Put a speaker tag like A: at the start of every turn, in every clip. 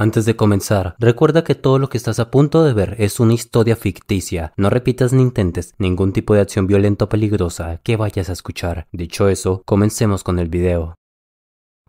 A: Antes de comenzar, recuerda que todo lo que estás a punto de ver es una historia ficticia. No repitas ni intentes ningún tipo de acción violenta o peligrosa que vayas a escuchar. Dicho eso, comencemos con el video.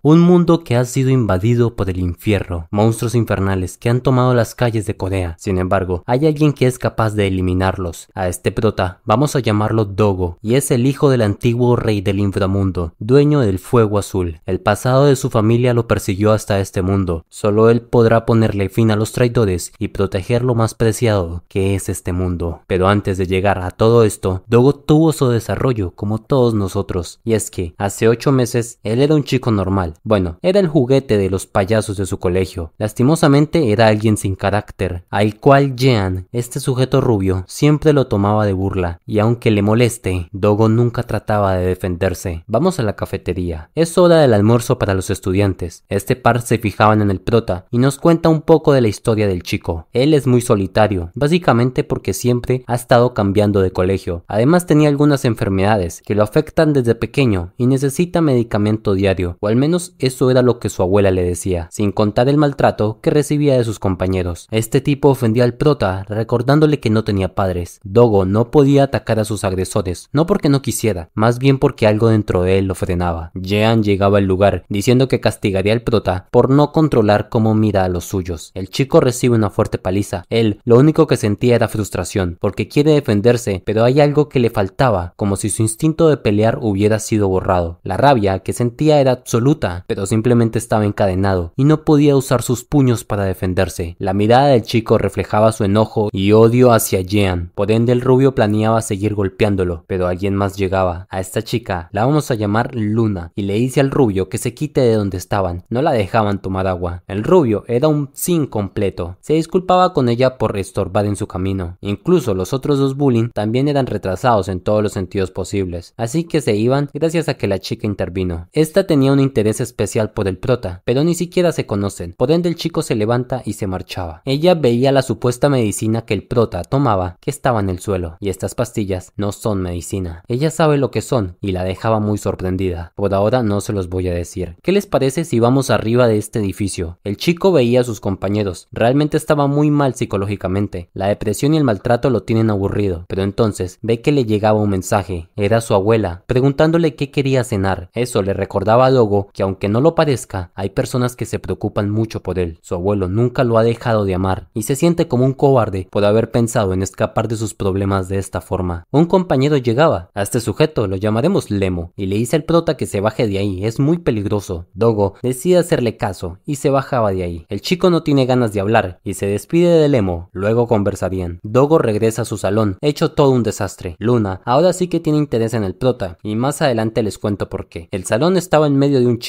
A: Un mundo que ha sido invadido por el infierno, monstruos infernales que han tomado las calles de Corea. Sin embargo, hay alguien que es capaz de eliminarlos. A este prota vamos a llamarlo Dogo, y es el hijo del antiguo rey del inframundo, dueño del fuego azul. El pasado de su familia lo persiguió hasta este mundo. Solo él podrá ponerle fin a los traidores y proteger lo más preciado que es este mundo. Pero antes de llegar a todo esto, Dogo tuvo su desarrollo como todos nosotros, y es que hace ocho meses él era un chico normal bueno, era el juguete de los payasos de su colegio. Lastimosamente era alguien sin carácter, al cual Jean, este sujeto rubio, siempre lo tomaba de burla, y aunque le moleste, Dogo nunca trataba de defenderse. Vamos a la cafetería. Es hora del almuerzo para los estudiantes. Este par se fijaban en el prota y nos cuenta un poco de la historia del chico. Él es muy solitario, básicamente porque siempre ha estado cambiando de colegio. Además tenía algunas enfermedades que lo afectan desde pequeño y necesita medicamento diario, o al menos eso era lo que su abuela le decía, sin contar el maltrato que recibía de sus compañeros. Este tipo ofendía al prota, recordándole que no tenía padres. Dogo no podía atacar a sus agresores, no porque no quisiera, más bien porque algo dentro de él lo frenaba. Jean llegaba al lugar, diciendo que castigaría al prota por no controlar cómo mira a los suyos. El chico recibe una fuerte paliza. Él, lo único que sentía era frustración, porque quiere defenderse, pero hay algo que le faltaba, como si su instinto de pelear hubiera sido borrado. La rabia que sentía era absoluta pero simplemente estaba encadenado y no podía usar sus puños para defenderse. La mirada del chico reflejaba su enojo y odio hacia Jean, por ende el rubio planeaba seguir golpeándolo, pero alguien más llegaba. A esta chica la vamos a llamar Luna y le dice al rubio que se quite de donde estaban, no la dejaban tomar agua. El rubio era un sin completo, se disculpaba con ella por estorbar en su camino. Incluso los otros dos bullying también eran retrasados en todos los sentidos posibles, así que se iban gracias a que la chica intervino. Esta tenía un interés especial por el prota, pero ni siquiera se conocen, por ende el chico se levanta y se marchaba. Ella veía la supuesta medicina que el prota tomaba que estaba en el suelo, y estas pastillas no son medicina. Ella sabe lo que son y la dejaba muy sorprendida. Por ahora no se los voy a decir. ¿Qué les parece si vamos arriba de este edificio? El chico veía a sus compañeros, realmente estaba muy mal psicológicamente, la depresión y el maltrato lo tienen aburrido, pero entonces ve que le llegaba un mensaje, era su abuela, preguntándole qué quería cenar. Eso le recordaba a Dogo que aún aunque no lo parezca, hay personas que se preocupan mucho por él. Su abuelo nunca lo ha dejado de amar y se siente como un cobarde por haber pensado en escapar de sus problemas de esta forma. Un compañero llegaba, a este sujeto lo llamaremos Lemo, y le dice al prota que se baje de ahí, es muy peligroso. Dogo decide hacerle caso y se bajaba de ahí. El chico no tiene ganas de hablar y se despide de Lemo, luego conversarían. Dogo regresa a su salón, hecho todo un desastre. Luna ahora sí que tiene interés en el prota y más adelante les cuento por qué. El salón estaba en medio de un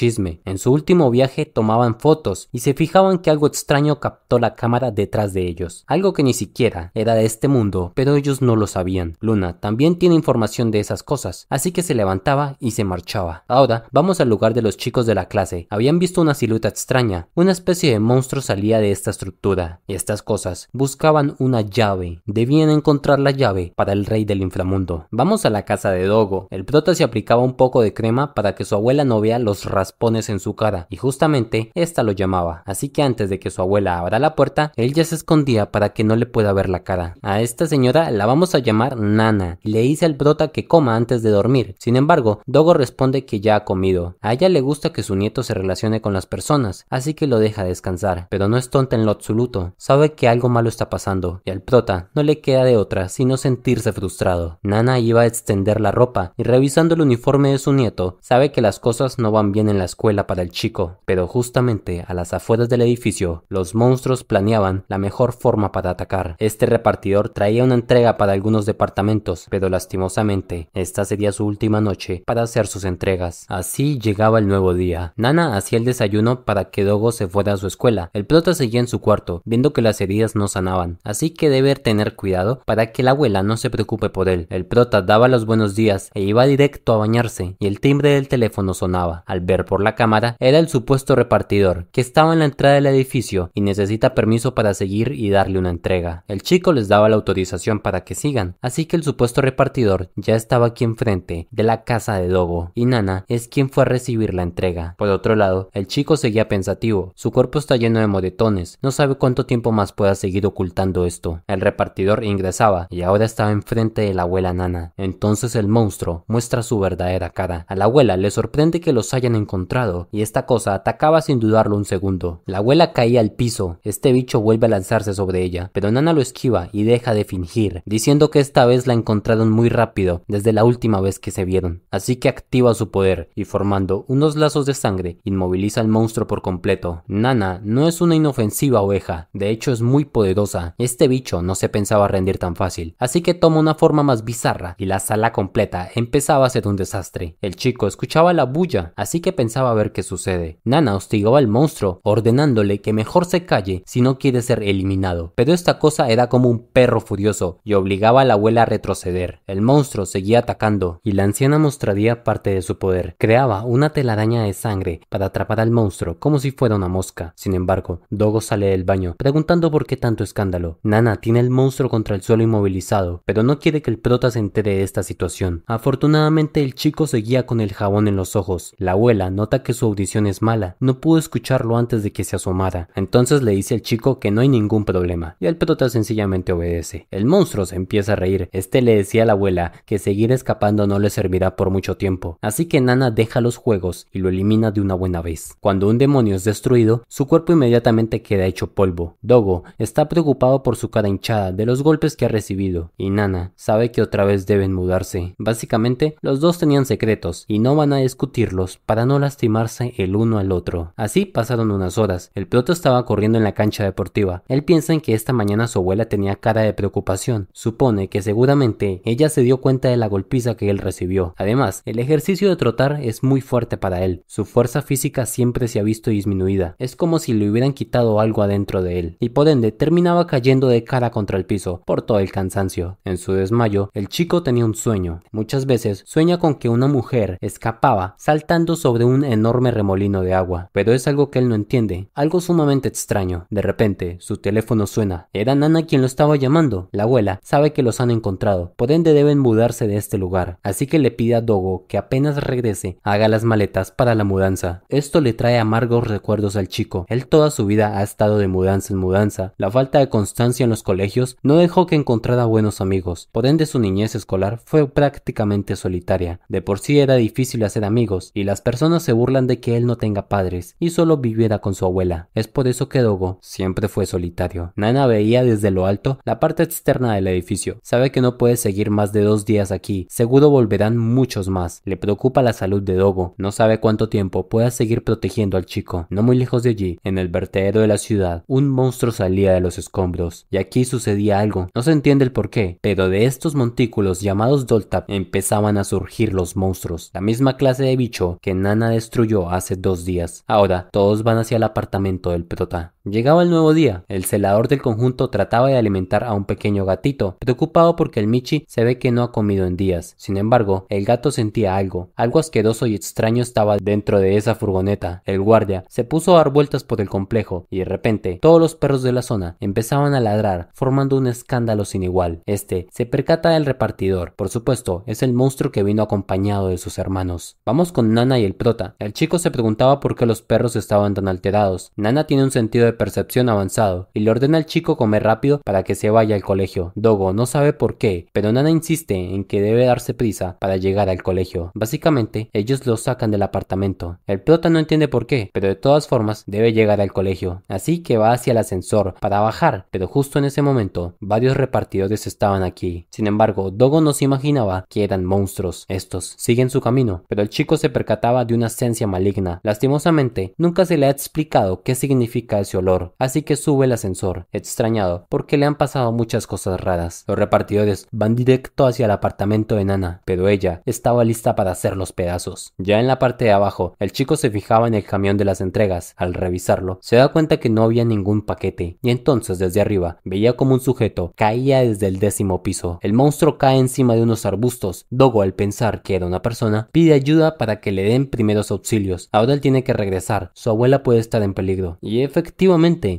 A: en su último viaje tomaban fotos y se fijaban que algo extraño captó la cámara detrás de ellos, algo que ni siquiera era de este mundo, pero ellos no lo sabían. Luna también tiene información de esas cosas, así que se levantaba y se marchaba. Ahora vamos al lugar de los chicos de la clase. Habían visto una silueta extraña, una especie de monstruo salía de esta estructura. Y estas cosas buscaban una llave, debían encontrar la llave para el rey del inframundo. Vamos a la casa de Dogo. El prota se aplicaba un poco de crema para que su abuela no vea los rasgos pones en su cara, y justamente esta lo llamaba, así que antes de que su abuela abra la puerta, él ya se escondía para que no le pueda ver la cara. A esta señora la vamos a llamar Nana, y le dice al prota que coma antes de dormir, sin embargo, Dogo responde que ya ha comido. A ella le gusta que su nieto se relacione con las personas, así que lo deja descansar, pero no es tonta en lo absoluto, sabe que algo malo está pasando, y al prota no le queda de otra sino sentirse frustrado. Nana iba a extender la ropa, y revisando el uniforme de su nieto, sabe que las cosas no van bien en la la escuela para el chico, pero justamente a las afueras del edificio, los monstruos planeaban la mejor forma para atacar. Este repartidor traía una entrega para algunos departamentos, pero lastimosamente, esta sería su última noche para hacer sus entregas. Así llegaba el nuevo día. Nana hacía el desayuno para que Dogo se fuera a su escuela. El prota seguía en su cuarto, viendo que las heridas no sanaban, así que debe tener cuidado para que la abuela no se preocupe por él. El prota daba los buenos días e iba directo a bañarse, y el timbre del teléfono sonaba. Al ver por la cámara era el supuesto repartidor, que estaba en la entrada del edificio y necesita permiso para seguir y darle una entrega. El chico les daba la autorización para que sigan, así que el supuesto repartidor ya estaba aquí enfrente de la casa de Dogo, y Nana es quien fue a recibir la entrega. Por otro lado, el chico seguía pensativo, su cuerpo está lleno de moretones, no sabe cuánto tiempo más pueda seguir ocultando esto. El repartidor ingresaba y ahora estaba enfrente de la abuela Nana. Entonces el monstruo muestra su verdadera cara. A la abuela le sorprende que los hayan encontrado y esta cosa atacaba sin dudarlo un segundo. La abuela caía al piso, este bicho vuelve a lanzarse sobre ella, pero Nana lo esquiva y deja de fingir, diciendo que esta vez la encontraron muy rápido, desde la última vez que se vieron. Así que activa su poder, y formando unos lazos de sangre, inmoviliza al monstruo por completo. Nana no es una inofensiva oveja, de hecho es muy poderosa, este bicho no se pensaba rendir tan fácil, así que toma una forma más bizarra, y la sala completa empezaba a ser un desastre. El chico escuchaba la bulla, así que pensaba a ver qué sucede. Nana hostigaba al monstruo, ordenándole que mejor se calle si no quiere ser eliminado, pero esta cosa era como un perro furioso y obligaba a la abuela a retroceder. El monstruo seguía atacando y la anciana mostraría parte de su poder. Creaba una telaraña de sangre para atrapar al monstruo como si fuera una mosca. Sin embargo, Dogo sale del baño preguntando por qué tanto escándalo. Nana tiene el monstruo contra el suelo inmovilizado, pero no quiere que el prota se entere de esta situación. Afortunadamente el chico seguía con el jabón en los ojos. La abuela no nota que su audición es mala. No pudo escucharlo antes de que se asomara. Entonces le dice al chico que no hay ningún problema, y el prota sencillamente obedece. El monstruo se empieza a reír. Este le decía a la abuela que seguir escapando no le servirá por mucho tiempo, así que Nana deja los juegos y lo elimina de una buena vez. Cuando un demonio es destruido, su cuerpo inmediatamente queda hecho polvo. Dogo está preocupado por su cara hinchada de los golpes que ha recibido, y Nana sabe que otra vez deben mudarse. Básicamente, los dos tenían secretos y no van a discutirlos para no las estimarse el uno al otro. Así pasaron unas horas. El piloto estaba corriendo en la cancha deportiva. Él piensa en que esta mañana su abuela tenía cara de preocupación. Supone que seguramente ella se dio cuenta de la golpiza que él recibió. Además, el ejercicio de trotar es muy fuerte para él. Su fuerza física siempre se ha visto disminuida. Es como si le hubieran quitado algo adentro de él. Y por ende terminaba cayendo de cara contra el piso por todo el cansancio. En su desmayo, el chico tenía un sueño. Muchas veces sueña con que una mujer escapaba saltando sobre un un enorme remolino de agua, pero es algo que él no entiende, algo sumamente extraño. De repente, su teléfono suena. Era Nana quien lo estaba llamando. La abuela sabe que los han encontrado, por ende deben mudarse de este lugar, así que le pide a Dogo que apenas regrese haga las maletas para la mudanza. Esto le trae amargos recuerdos al chico. Él toda su vida ha estado de mudanza en mudanza. La falta de constancia en los colegios no dejó que encontrara buenos amigos, por ende su niñez escolar fue prácticamente solitaria. De por sí era difícil hacer amigos y las personas se burlan de que él no tenga padres y solo viviera con su abuela. Es por eso que Dogo siempre fue solitario. Nana veía desde lo alto la parte externa del edificio. Sabe que no puede seguir más de dos días aquí. Seguro volverán muchos más. Le preocupa la salud de Dogo. No sabe cuánto tiempo pueda seguir protegiendo al chico. No muy lejos de allí, en el vertedero de la ciudad, un monstruo salía de los escombros. Y aquí sucedía algo. No se entiende el por qué, pero de estos montículos llamados Doltap empezaban a surgir los monstruos. La misma clase de bicho que Nana destruyó hace dos días. Ahora todos van hacia el apartamento del prota. Llegaba el nuevo día. El celador del conjunto trataba de alimentar a un pequeño gatito, preocupado porque el Michi se ve que no ha comido en días. Sin embargo, el gato sentía algo. Algo asqueroso y extraño estaba dentro de esa furgoneta. El guardia se puso a dar vueltas por el complejo y de repente todos los perros de la zona empezaban a ladrar, formando un escándalo sin igual. Este se percata del repartidor. Por supuesto, es el monstruo que vino acompañado de sus hermanos. Vamos con Nana y el prota. El chico se preguntaba por qué los perros estaban tan alterados. Nana tiene un sentido percepción avanzado y le ordena al chico comer rápido para que se vaya al colegio. Dogo no sabe por qué, pero Nana insiste en que debe darse prisa para llegar al colegio. Básicamente, ellos lo sacan del apartamento. El prota no entiende por qué, pero de todas formas debe llegar al colegio. Así que va hacia el ascensor para bajar, pero justo en ese momento, varios repartidores estaban aquí. Sin embargo, Dogo no se imaginaba que eran monstruos. Estos siguen su camino, pero el chico se percataba de una esencia maligna. Lastimosamente, nunca se le ha explicado qué significa ese así que sube el ascensor, extrañado, porque le han pasado muchas cosas raras. Los repartidores van directo hacia el apartamento de Nana, pero ella estaba lista para hacer los pedazos. Ya en la parte de abajo, el chico se fijaba en el camión de las entregas. Al revisarlo, se da cuenta que no había ningún paquete, y entonces desde arriba veía como un sujeto caía desde el décimo piso. El monstruo cae encima de unos arbustos. Dogo, al pensar que era una persona, pide ayuda para que le den primeros auxilios. Ahora él tiene que regresar, su abuela puede estar en peligro. Y efectivamente,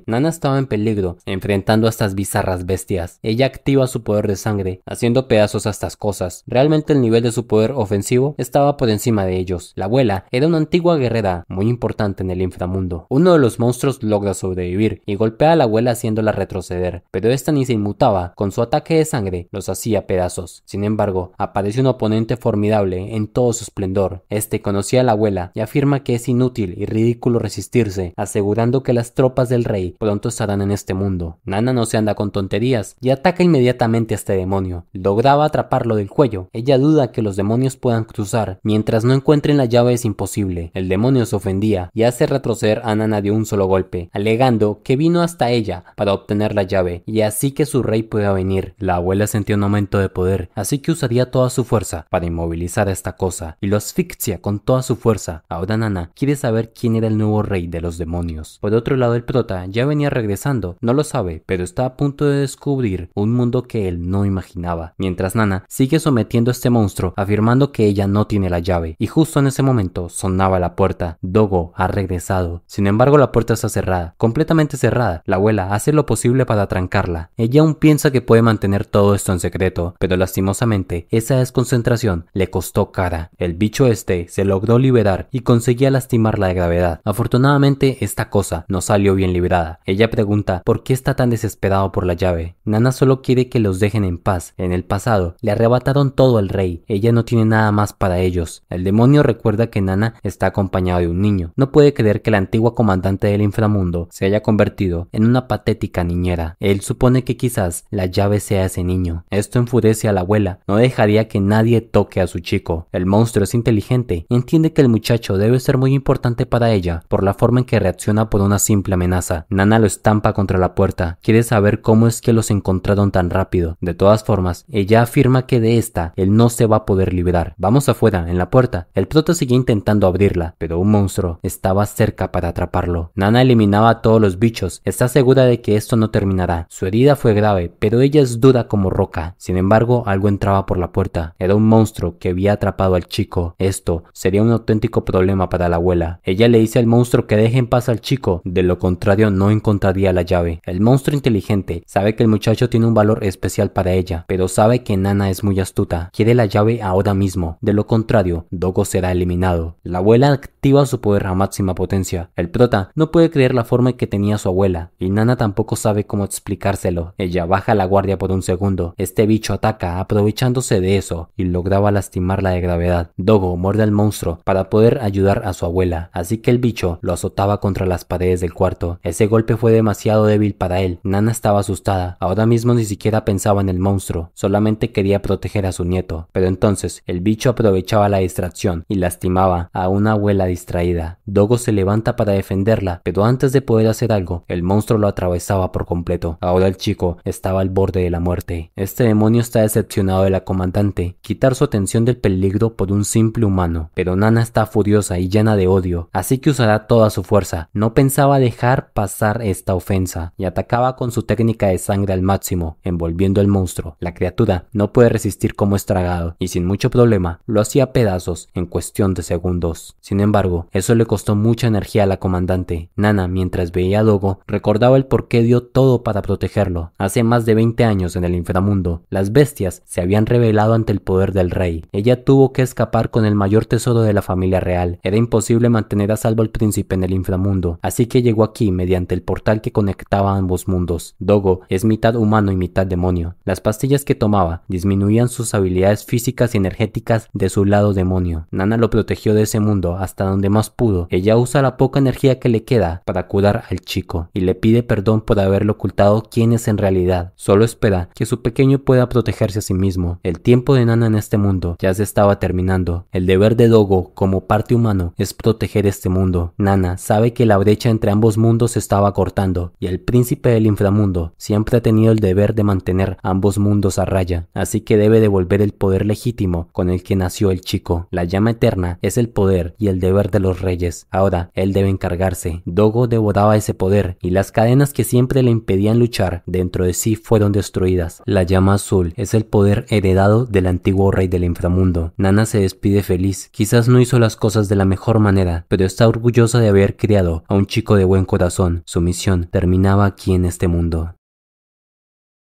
A: Nana estaba en peligro, enfrentando a estas bizarras bestias. Ella activa su poder de sangre, haciendo pedazos a estas cosas. Realmente el nivel de su poder ofensivo estaba por encima de ellos. La abuela era una antigua guerrera muy importante en el inframundo. Uno de los monstruos logra sobrevivir y golpea a la abuela haciéndola retroceder, pero esta ni se inmutaba, con su ataque de sangre los hacía pedazos. Sin embargo, aparece un oponente formidable en todo su esplendor. Este conocía a la abuela y afirma que es inútil y ridículo resistirse, asegurando que las tropas del rey pronto estarán en este mundo. Nana no se anda con tonterías y ataca inmediatamente a este demonio. Lograba atraparlo del cuello. Ella duda que los demonios puedan cruzar. Mientras no encuentren la llave es imposible. El demonio se ofendía y hace retroceder a Nana de un solo golpe, alegando que vino hasta ella para obtener la llave y así que su rey pueda venir. La abuela sentía un aumento de poder, así que usaría toda su fuerza para inmovilizar a esta cosa y lo asfixia con toda su fuerza. Ahora Nana quiere saber quién era el nuevo rey de los demonios. Por otro lado, el ya venía regresando, no lo sabe, pero está a punto de descubrir un mundo que él no imaginaba, mientras Nana sigue sometiendo a este monstruo, afirmando que ella no tiene la llave, y justo en ese momento sonaba la puerta, Dogo ha regresado, sin embargo la puerta está cerrada, completamente cerrada, la abuela hace lo posible para trancarla, ella aún piensa que puede mantener todo esto en secreto, pero lastimosamente esa desconcentración le costó cara, el bicho este se logró liberar y conseguía lastimarla de gravedad, afortunadamente esta cosa no salió bien bien librada. Ella pregunta por qué está tan desesperado por la llave. Nana solo quiere que los dejen en paz. En el pasado, le arrebataron todo al rey. Ella no tiene nada más para ellos. El demonio recuerda que Nana está acompañada de un niño. No puede creer que la antigua comandante del inframundo se haya convertido en una patética niñera. Él supone que quizás la llave sea ese niño. Esto enfurece a la abuela. No dejaría que nadie toque a su chico. El monstruo es inteligente y entiende que el muchacho debe ser muy importante para ella por la forma en que reacciona por una simple amenaza. Nana lo estampa contra la puerta. Quiere saber cómo es que los encontraron tan rápido. De todas formas, ella afirma que de esta él no se va a poder liberar. Vamos afuera, en la puerta. El proto sigue intentando abrirla, pero un monstruo estaba cerca para atraparlo. Nana eliminaba a todos los bichos. Está segura de que esto no terminará. Su herida fue grave, pero ella es dura como roca. Sin embargo, algo entraba por la puerta. Era un monstruo que había atrapado al chico. Esto sería un auténtico problema para la abuela. Ella le dice al monstruo que deje en paz al chico, de lo contrario contrario no encontraría la llave. El monstruo inteligente sabe que el muchacho tiene un valor especial para ella, pero sabe que Nana es muy astuta. Quiere la llave ahora mismo, de lo contrario, Dogo será eliminado. La abuela activa su poder a máxima potencia. El prota no puede creer la forma que tenía su abuela, y Nana tampoco sabe cómo explicárselo. Ella baja la guardia por un segundo. Este bicho ataca aprovechándose de eso y lograba lastimarla de gravedad. Dogo muerde al monstruo para poder ayudar a su abuela, así que el bicho lo azotaba contra las paredes del cuarto. Ese golpe fue demasiado débil para él. Nana estaba asustada. Ahora mismo ni siquiera pensaba en el monstruo. Solamente quería proteger a su nieto. Pero entonces el bicho aprovechaba la distracción y lastimaba a una abuela distraída. Dogo se levanta para defenderla, pero antes de poder hacer algo, el monstruo lo atravesaba por completo. Ahora el chico estaba al borde de la muerte. Este demonio está decepcionado de la comandante, quitar su atención del peligro por un simple humano. Pero Nana está furiosa y llena de odio, así que usará toda su fuerza. No pensaba dejar pasar esta ofensa y atacaba con su técnica de sangre al máximo, envolviendo al monstruo. La criatura no puede resistir como estragado y sin mucho problema lo hacía pedazos en cuestión de segundos. Sin embargo, eso le costó mucha energía a la comandante. Nana, mientras veía a Dogo, recordaba el por qué dio todo para protegerlo. Hace más de 20 años en el inframundo, las bestias se habían revelado ante el poder del rey. Ella tuvo que escapar con el mayor tesoro de la familia real. Era imposible mantener a salvo al príncipe en el inframundo, así que llegó aquí mediante el portal que conectaba ambos mundos. Dogo es mitad humano y mitad demonio. Las pastillas que tomaba disminuían sus habilidades físicas y energéticas de su lado demonio. Nana lo protegió de ese mundo hasta donde más pudo. Ella usa la poca energía que le queda para cuidar al chico y le pide perdón por haberle ocultado quién es en realidad. Solo espera que su pequeño pueda protegerse a sí mismo. El tiempo de Nana en este mundo ya se estaba terminando. El deber de Dogo como parte humano es proteger este mundo. Nana sabe que la brecha entre ambos mundos se estaba cortando y el príncipe del inframundo siempre ha tenido el deber de mantener ambos mundos a raya, así que debe devolver el poder legítimo con el que nació el chico. La llama eterna es el poder y el deber de los reyes. Ahora él debe encargarse. Dogo devoraba ese poder y las cadenas que siempre le impedían luchar dentro de sí fueron destruidas. La llama azul es el poder heredado del antiguo rey del inframundo. Nana se despide feliz. Quizás no hizo las cosas de la mejor manera, pero está orgullosa de haber criado a un chico de buen corazón su misión terminaba aquí en este mundo.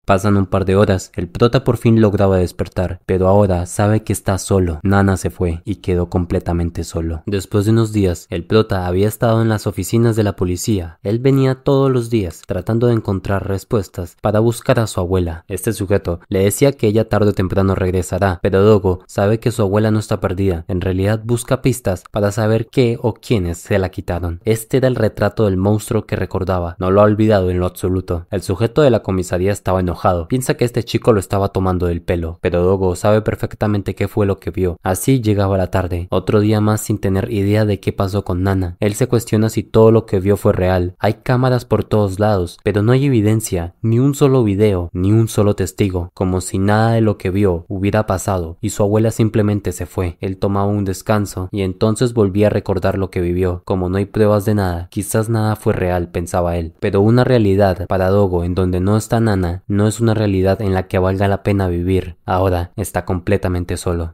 A: Pasan un par de horas, el prota por fin lograba despertar, pero ahora sabe que está solo. Nana se fue y quedó completamente solo. Después de unos días, el prota había estado en las oficinas de la policía. Él venía todos los días tratando de encontrar respuestas para buscar a su abuela. Este sujeto le decía que ella tarde o temprano regresará, pero Dogo sabe que su abuela no está perdida. En realidad busca pistas para saber qué o quiénes se la quitaron. Este era el retrato del monstruo que recordaba. No lo ha olvidado en lo absoluto. El sujeto de la comisaría estaba en Piensa que este chico lo estaba tomando del pelo, pero Dogo sabe perfectamente qué fue lo que vio. Así llegaba la tarde, otro día más sin tener idea de qué pasó con Nana. Él se cuestiona si todo lo que vio fue real. Hay cámaras por todos lados, pero no hay evidencia, ni un solo video, ni un solo testigo, como si nada de lo que vio hubiera pasado y su abuela simplemente se fue. Él tomaba un descanso y entonces volvía a recordar lo que vivió. Como no hay pruebas de nada, quizás nada fue real, pensaba él. Pero una realidad para Dogo en donde no está Nana no no es una realidad en la que valga la pena vivir, ahora está completamente solo.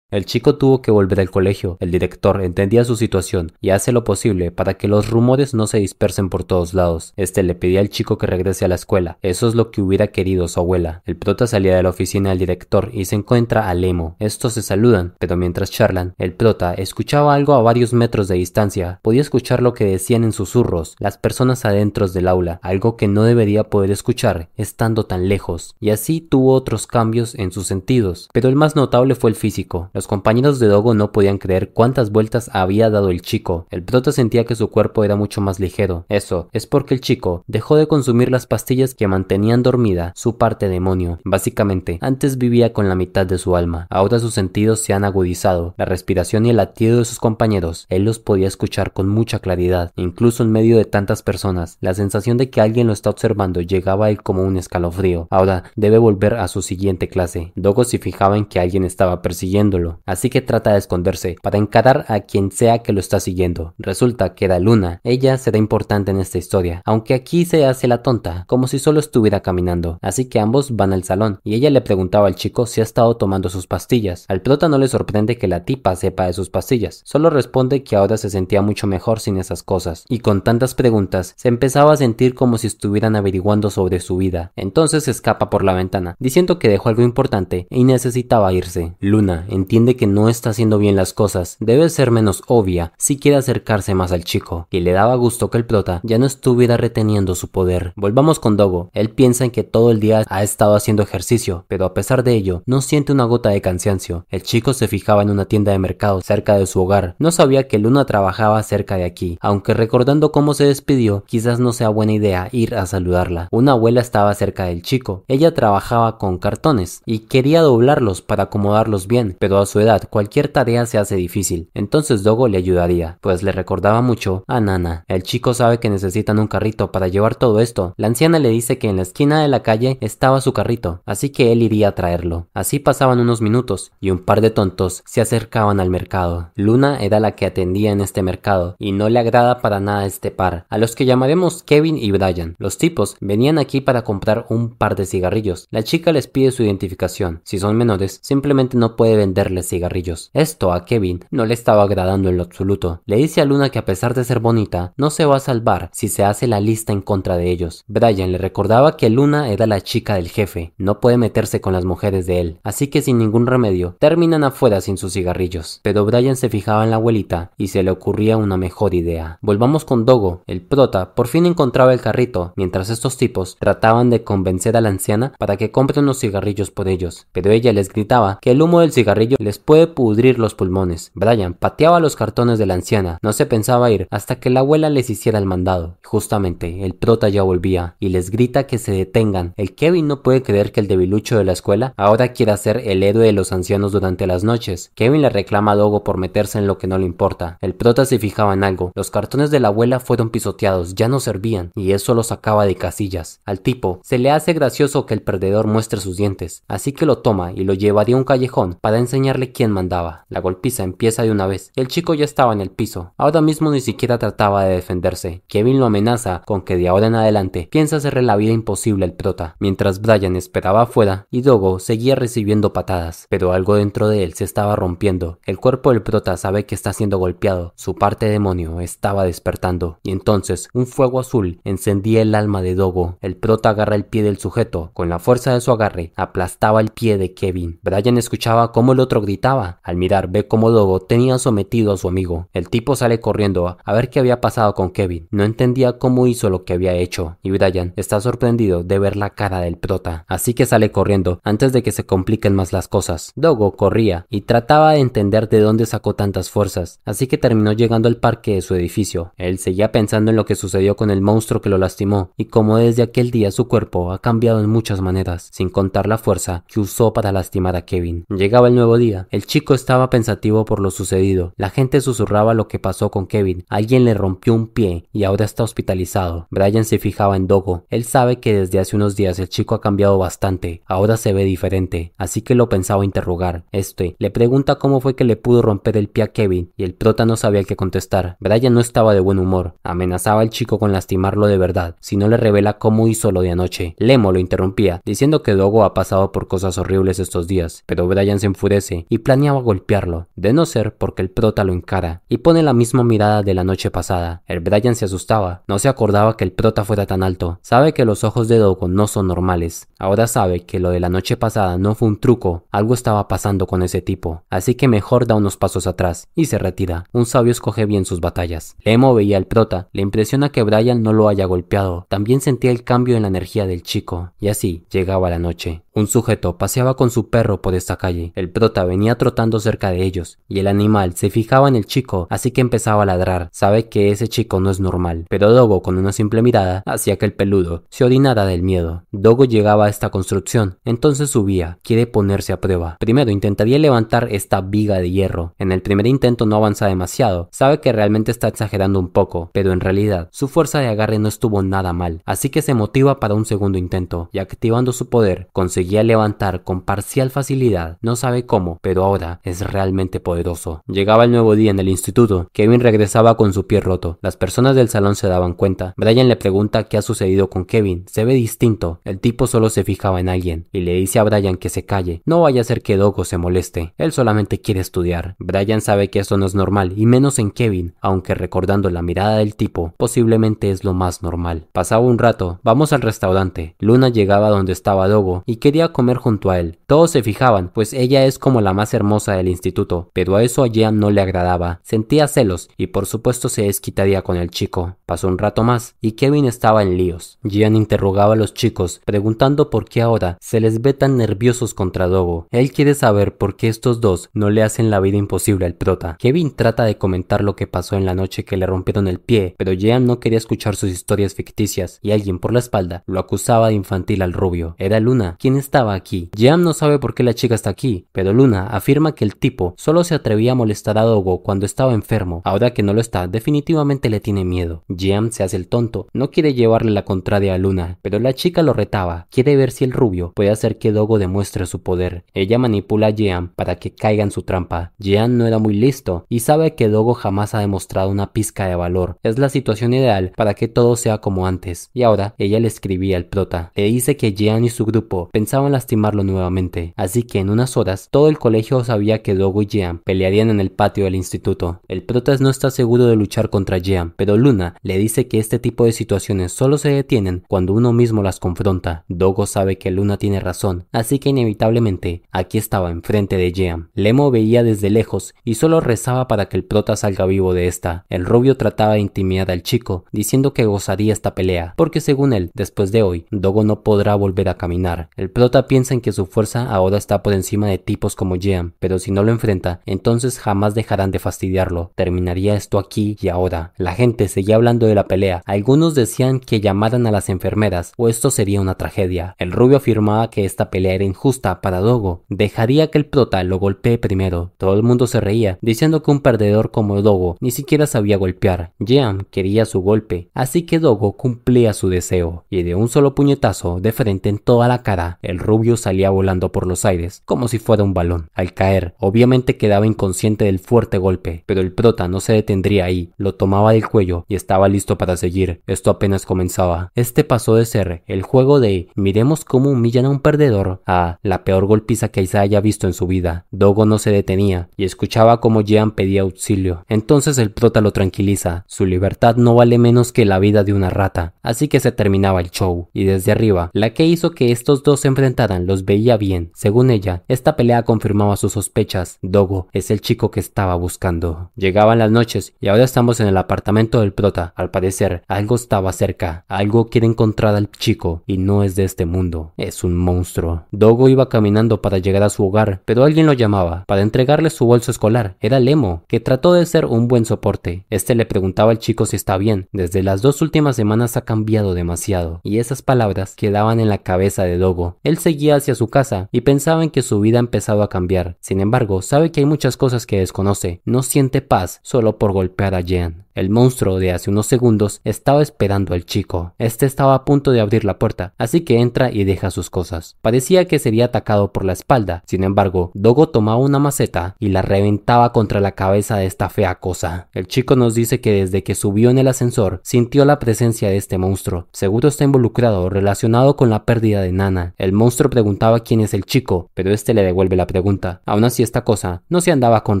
A: El chico tuvo que volver al colegio. El director entendía su situación y hace lo posible para que los rumores no se dispersen por todos lados. Este le pedía al chico que regrese a la escuela. Eso es lo que hubiera querido su abuela. El prota salía de la oficina del director y se encuentra a Lemo. Estos se saludan, pero mientras charlan, el prota escuchaba algo a varios metros de distancia. Podía escuchar lo que decían en susurros las personas adentro del aula, algo que no debería poder escuchar estando tan lejos. Y así tuvo otros cambios en sus sentidos, pero el más notable fue el físico los compañeros de Dogo no podían creer cuántas vueltas había dado el chico. El prota sentía que su cuerpo era mucho más ligero. Eso es porque el chico dejó de consumir las pastillas que mantenían dormida su parte demonio. Básicamente, antes vivía con la mitad de su alma. Ahora sus sentidos se han agudizado. La respiración y el latido de sus compañeros, él los podía escuchar con mucha claridad, incluso en medio de tantas personas. La sensación de que alguien lo está observando llegaba a él como un escalofrío. Ahora debe volver a su siguiente clase. Dogo se fijaba en que alguien estaba persiguiéndolo así que trata de esconderse para encarar a quien sea que lo está siguiendo. Resulta que Luna ella será importante en esta historia, aunque aquí se hace la tonta, como si solo estuviera caminando, así que ambos van al salón y ella le preguntaba al chico si ha estado tomando sus pastillas. Al prota no le sorprende que la tipa sepa de sus pastillas, solo responde que ahora se sentía mucho mejor sin esas cosas, y con tantas preguntas se empezaba a sentir como si estuvieran averiguando sobre su vida. Entonces escapa por la ventana, diciendo que dejó algo importante y necesitaba irse. Luna entiende de que no está haciendo bien las cosas, debe ser menos obvia si quiere acercarse más al chico, y le daba gusto que el prota ya no estuviera reteniendo su poder. Volvamos con Dogo, él piensa en que todo el día ha estado haciendo ejercicio, pero a pesar de ello, no siente una gota de cansancio. El chico se fijaba en una tienda de mercado cerca de su hogar, no sabía que Luna trabajaba cerca de aquí, aunque recordando cómo se despidió, quizás no sea buena idea ir a saludarla. Una abuela estaba cerca del chico, ella trabajaba con cartones y quería doblarlos para acomodarlos bien, pero a su edad cualquier tarea se hace difícil, entonces Dogo le ayudaría, pues le recordaba mucho a Nana. El chico sabe que necesitan un carrito para llevar todo esto. La anciana le dice que en la esquina de la calle estaba su carrito, así que él iría a traerlo. Así pasaban unos minutos y un par de tontos se acercaban al mercado. Luna era la que atendía en este mercado y no le agrada para nada este par, a los que llamaremos Kevin y Brian. Los tipos venían aquí para comprar un par de cigarrillos. La chica les pide su identificación. Si son menores, simplemente no puede venderle cigarrillos. Esto a Kevin no le estaba agradando en lo absoluto. Le dice a Luna que a pesar de ser bonita, no se va a salvar si se hace la lista en contra de ellos. Brian le recordaba que Luna era la chica del jefe, no puede meterse con las mujeres de él, así que sin ningún remedio, terminan afuera sin sus cigarrillos. Pero Brian se fijaba en la abuelita y se le ocurría una mejor idea. Volvamos con Dogo, el prota, por fin encontraba el carrito, mientras estos tipos trataban de convencer a la anciana para que compre unos cigarrillos por ellos, pero ella les gritaba que el humo del cigarrillo le les puede pudrir los pulmones. Brian pateaba los cartones de la anciana, no se pensaba ir hasta que la abuela les hiciera el mandado. Justamente, el prota ya volvía y les grita que se detengan. El Kevin no puede creer que el debilucho de la escuela ahora quiera ser el héroe de los ancianos durante las noches. Kevin le reclama a Dogo por meterse en lo que no le importa. El prota se fijaba en algo. Los cartones de la abuela fueron pisoteados, ya no servían, y eso lo sacaba de casillas. Al tipo, se le hace gracioso que el perdedor muestre sus dientes, así que lo toma y lo lleva a un callejón para enseñar quién mandaba. La golpiza empieza de una vez. El chico ya estaba en el piso. Ahora mismo ni siquiera trataba de defenderse. Kevin lo amenaza con que de ahora en adelante piensa hacerle la vida imposible al prota. Mientras Brian esperaba afuera, y Dogo seguía recibiendo patadas, pero algo dentro de él se estaba rompiendo. El cuerpo del prota sabe que está siendo golpeado. Su parte demonio estaba despertando. Y entonces un fuego azul encendía el alma de Dogo. El prota agarra el pie del sujeto. Con la fuerza de su agarre, aplastaba el pie de Kevin. Brian escuchaba cómo el otro gritaba. Al mirar, ve cómo Dogo tenía sometido a su amigo. El tipo sale corriendo a ver qué había pasado con Kevin. No entendía cómo hizo lo que había hecho. Y Brian está sorprendido de ver la cara del prota. Así que sale corriendo antes de que se compliquen más las cosas. Dogo corría y trataba de entender de dónde sacó tantas fuerzas. Así que terminó llegando al parque de su edificio. Él seguía pensando en lo que sucedió con el monstruo que lo lastimó y cómo desde aquel día su cuerpo ha cambiado en muchas maneras, sin contar la fuerza que usó para lastimar a Kevin. Llegaba el nuevo día el chico estaba pensativo por lo sucedido. La gente susurraba lo que pasó con Kevin. Alguien le rompió un pie y ahora está hospitalizado. Brian se fijaba en Dogo. Él sabe que desde hace unos días el chico ha cambiado bastante. Ahora se ve diferente. Así que lo pensaba interrogar. Este le pregunta cómo fue que le pudo romper el pie a Kevin y el prota no sabía qué contestar. Brian no estaba de buen humor. Amenazaba al chico con lastimarlo de verdad si no le revela cómo hizo lo de anoche. Lemo lo interrumpía diciendo que Dogo ha pasado por cosas horribles estos días. Pero Brian se enfurece y planeaba golpearlo, de no ser porque el prota lo encara y pone la misma mirada de la noche pasada. El Brian se asustaba, no se acordaba que el prota fuera tan alto, sabe que los ojos de dogo no son normales, ahora sabe que lo de la noche pasada no fue un truco, algo estaba pasando con ese tipo, así que mejor da unos pasos atrás y se retira. Un sabio escoge bien sus batallas. Lemo veía al prota, le impresiona que Brian no lo haya golpeado, también sentía el cambio en la energía del chico, y así llegaba la noche. Un sujeto paseaba con su perro por esta calle. El prota venía trotando cerca de ellos, y el animal se fijaba en el chico, así que empezaba a ladrar. Sabe que ese chico no es normal, pero Dogo con una simple mirada hacía que el peludo se orinara del miedo. Dogo llegaba a esta construcción, entonces subía, quiere ponerse a prueba. Primero intentaría levantar esta viga de hierro. En el primer intento no avanza demasiado, sabe que realmente está exagerando un poco, pero en realidad su fuerza de agarre no estuvo nada mal, así que se motiva para un segundo intento, y activando su poder conseguía levantar con parcial facilidad, no sabe cómo, pero ahora es realmente poderoso. Llegaba el nuevo día en el instituto. Kevin regresaba con su pie roto. Las personas del salón se daban cuenta. Brian le pregunta qué ha sucedido con Kevin. Se ve distinto. El tipo solo se fijaba en alguien y le dice a Brian que se calle. No vaya a ser que Dogo se moleste. Él solamente quiere estudiar. Brian sabe que esto no es normal y menos en Kevin, aunque recordando la mirada del tipo, posiblemente es lo más normal. Pasaba un rato. Vamos al restaurante. Luna llegaba donde estaba Dogo y quería comer junto a él. Todos se fijaban, pues ella es como la más hermosa del instituto, pero a eso a Jean no le agradaba. Sentía celos y por supuesto se desquitaría con el chico. Pasó un rato más y Kevin estaba en líos. Jean interrogaba a los chicos, preguntando por qué ahora se les ve tan nerviosos contra Dogo. Él quiere saber por qué estos dos no le hacen la vida imposible al prota. Kevin trata de comentar lo que pasó en la noche que le rompieron el pie, pero Jean no quería escuchar sus historias ficticias y alguien por la espalda lo acusaba de infantil al rubio. Era Luna, quien estaba aquí. Jean no sabe por qué la chica está aquí, pero Luna afirma que el tipo solo se atrevía a molestar a Dogo cuando estaba enfermo. Ahora que no lo está, definitivamente le tiene miedo. Jean se hace el tonto, no quiere llevarle la contraria a Luna, pero la chica lo retaba, quiere ver si el rubio puede hacer que Dogo demuestre su poder. Ella manipula a Jean para que caiga en su trampa. Jean no era muy listo y sabe que Dogo jamás ha demostrado una pizca de valor. Es la situación ideal para que todo sea como antes. Y ahora ella le escribía al prota. Le dice que Jean y su grupo pensaban lastimarlo nuevamente, así que en unas horas todo el colegio sabía que Dogo y Jean pelearían en el patio del instituto. El prota no está seguro de luchar contra Jean, pero Luna le dice que este tipo de situaciones solo se detienen cuando uno mismo las confronta. Dogo sabe que Luna tiene razón, así que inevitablemente aquí estaba enfrente de Jean. Lemo veía desde lejos y solo rezaba para que el prota salga vivo de esta. El rubio trataba de intimidar al chico, diciendo que gozaría esta pelea, porque según él, después de hoy, Dogo no podrá volver a caminar. El prota piensa en que su fuerza ahora está por encima de tipos como Jean, pero si no lo enfrenta, entonces jamás dejarán de fastidiarlo. Terminaría esto aquí y ahora. La gente seguía hablando de la pelea. Algunos decían que llamaran a las enfermeras o esto sería una tragedia. El rubio afirmaba que esta pelea era injusta para Dogo. Dejaría que el prota lo golpee primero. Todo el mundo se reía, diciendo que un perdedor como Dogo ni siquiera sabía golpear. Jean quería su golpe, así que Dogo cumplía su deseo y de un solo puñetazo de frente en toda la cara, el rubio salía volando por los aires como si fuera un balón. Al caer, obviamente quedaba inconsciente del fuerte golpe, pero el prota no se detendría ahí, lo tomaba del cuello y estaba listo para seguir. Esto apenas comenzaba. Este pasó de ser el juego de miremos cómo humillan a un perdedor a la peor golpiza que Isa haya visto en su vida. Dogo no se detenía y escuchaba cómo Jean pedía auxilio. Entonces el prota lo tranquiliza. Su libertad no vale menos que la vida de una rata. Así que se terminaba el show. Y desde arriba, la que hizo que estos dos se enfrentaran los veía bien. Según ella, esta pelea confirmó confirmaba sus sospechas. Dogo es el chico que estaba buscando. Llegaban las noches y ahora estamos en el apartamento del prota. Al parecer, algo estaba cerca. Algo quiere encontrar al chico y no es de este mundo. Es un monstruo. Dogo iba caminando para llegar a su hogar, pero alguien lo llamaba para entregarle su bolso escolar. Era Lemo, que trató de ser un buen soporte. Este le preguntaba al chico si está bien. Desde las dos últimas semanas ha cambiado demasiado y esas palabras quedaban en la cabeza de Dogo. Él seguía hacia su casa y pensaba en que su vida empezaba a cambiar sin embargo, sabe que hay muchas cosas que desconoce. No siente paz solo por golpear a Jean. El monstruo de hace unos segundos estaba esperando al chico. Este estaba a punto de abrir la puerta, así que entra y deja sus cosas. Parecía que sería atacado por la espalda, sin embargo, Dogo tomaba una maceta y la reventaba contra la cabeza de esta fea cosa. El chico nos dice que desde que subió en el ascensor sintió la presencia de este monstruo. Seguro está involucrado relacionado con la pérdida de Nana. El monstruo preguntaba quién es el chico, pero este le devuelve la pregunta. Aún así esta cosa no se andaba con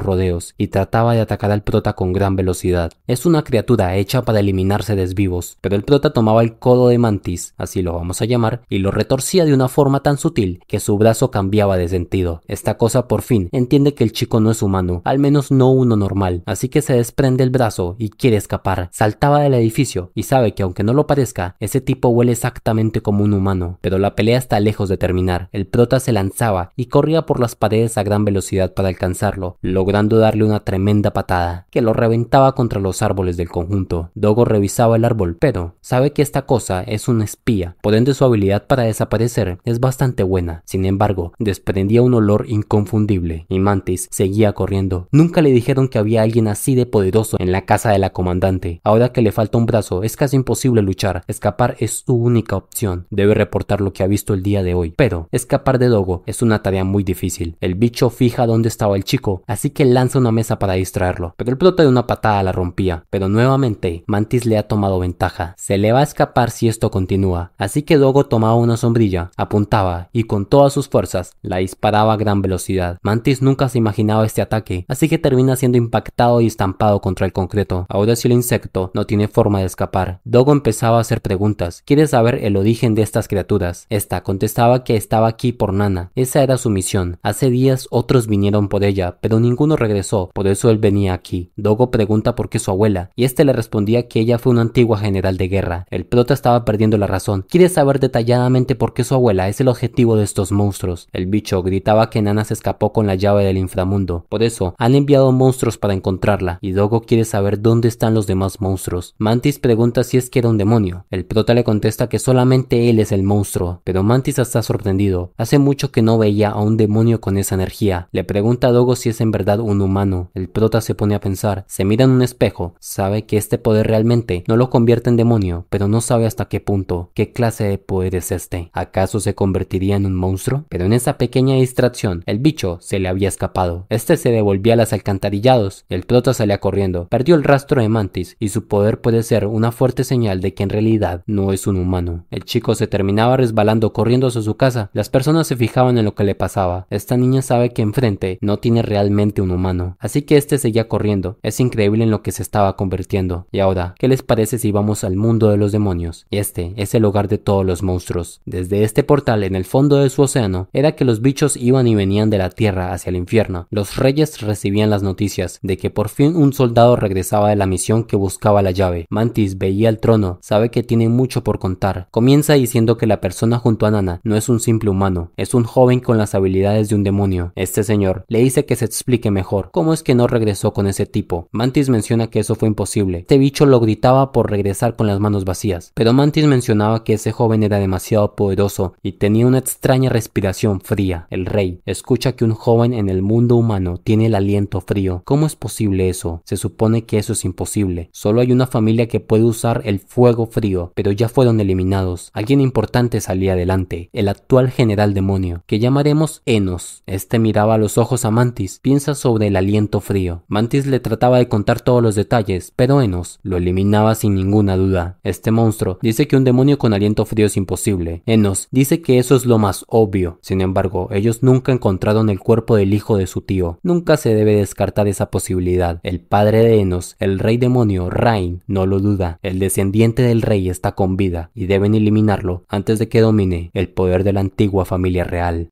A: rodeos y trataba de atacar al prota con gran velocidad una criatura hecha para eliminarse desvivos, vivos, pero el prota tomaba el codo de mantis, así lo vamos a llamar, y lo retorcía de una forma tan sutil que su brazo cambiaba de sentido. Esta cosa por fin entiende que el chico no es humano, al menos no uno normal, así que se desprende el brazo y quiere escapar. Saltaba del edificio y sabe que aunque no lo parezca, ese tipo huele exactamente como un humano, pero la pelea está lejos de terminar. El prota se lanzaba y corría por las paredes a gran velocidad para alcanzarlo, logrando darle una tremenda patada que lo reventaba contra los árboles del conjunto. Dogo revisaba el árbol, pero sabe que esta cosa es un espía, por ende su habilidad para desaparecer es bastante buena. Sin embargo, desprendía un olor inconfundible y Mantis seguía corriendo. Nunca le dijeron que había alguien así de poderoso en la casa de la comandante. Ahora que le falta un brazo, es casi imposible luchar. Escapar es su única opción. Debe reportar lo que ha visto el día de hoy. Pero escapar de Dogo es una tarea muy difícil. El bicho fija dónde estaba el chico, así que lanza una mesa para distraerlo, pero el prota de una patada la rompía pero nuevamente Mantis le ha tomado ventaja. Se le va a escapar si esto continúa, así que Dogo tomaba una sombrilla, apuntaba y con todas sus fuerzas la disparaba a gran velocidad. Mantis nunca se imaginaba este ataque, así que termina siendo impactado y estampado contra el concreto. Ahora si el insecto no tiene forma de escapar. Dogo empezaba a hacer preguntas. Quiere saber el origen de estas criaturas. Esta contestaba que estaba aquí por Nana. Esa era su misión. Hace días otros vinieron por ella, pero ninguno regresó, por eso él venía aquí. Dogo pregunta por qué su abuela y este le respondía que ella fue una antigua general de guerra. El prota estaba perdiendo la razón, quiere saber detalladamente por qué su abuela es el objetivo de estos monstruos. El bicho gritaba que Nana se escapó con la llave del inframundo, por eso han enviado monstruos para encontrarla, y Dogo quiere saber dónde están los demás monstruos. Mantis pregunta si es que era un demonio. El prota le contesta que solamente él es el monstruo, pero Mantis está sorprendido. Hace mucho que no veía a un demonio con esa energía. Le pregunta a Dogo si es en verdad un humano. El prota se pone a pensar, se mira en un espejo, Sabe que este poder realmente no lo convierte en demonio, pero no sabe hasta qué punto, qué clase de poder es este. ¿Acaso se convertiría en un monstruo? Pero en esa pequeña distracción, el bicho se le había escapado. Este se devolvía a las alcantarillados el prota salía corriendo. Perdió el rastro de Mantis y su poder puede ser una fuerte señal de que en realidad no es un humano. El chico se terminaba resbalando corriendo hacia su casa. Las personas se fijaban en lo que le pasaba. Esta niña sabe que enfrente no tiene realmente un humano. Así que este seguía corriendo. Es increíble en lo que se estaba convirtiendo. Y ahora, ¿qué les parece si vamos al mundo de los demonios? Este es el hogar de todos los monstruos. Desde este portal en el fondo de su océano, era que los bichos iban y venían de la tierra hacia el infierno. Los reyes recibían las noticias de que por fin un soldado regresaba de la misión que buscaba la llave. Mantis veía el trono, sabe que tiene mucho por contar. Comienza diciendo que la persona junto a Nana no es un simple humano, es un joven con las habilidades de un demonio. Este señor le dice que se explique mejor cómo es que no regresó con ese tipo. Mantis menciona que eso fue imposible. Este bicho lo gritaba por regresar con las manos vacías, pero Mantis mencionaba que ese joven era demasiado poderoso y tenía una extraña respiración fría. El rey escucha que un joven en el mundo humano tiene el aliento frío. ¿Cómo es posible eso? Se supone que eso es imposible. Solo hay una familia que puede usar el fuego frío, pero ya fueron eliminados. Alguien importante salía adelante, el actual general demonio, que llamaremos Enos. Este miraba a los ojos a Mantis, piensa sobre el aliento frío. Mantis le trataba de contar todos los detalles pero Enos lo eliminaba sin ninguna duda. Este monstruo dice que un demonio con aliento frío es imposible. Enos dice que eso es lo más obvio. Sin embargo, ellos nunca encontraron el cuerpo del hijo de su tío. Nunca se debe descartar esa posibilidad. El padre de Enos, el rey demonio Rain, no lo duda. El descendiente del rey está con vida y deben eliminarlo antes de que domine el poder de la antigua familia real.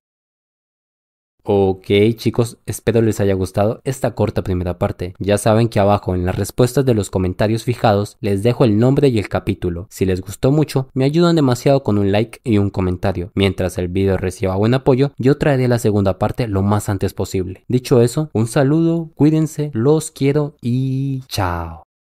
A: Ok chicos, espero les haya gustado esta corta primera parte. Ya saben que abajo en las respuestas de los comentarios fijados les dejo el nombre y el capítulo. Si les gustó mucho, me ayudan demasiado con un like y un comentario. Mientras el video reciba buen apoyo, yo traeré la segunda parte lo más antes posible. Dicho eso, un saludo, cuídense, los quiero y chao.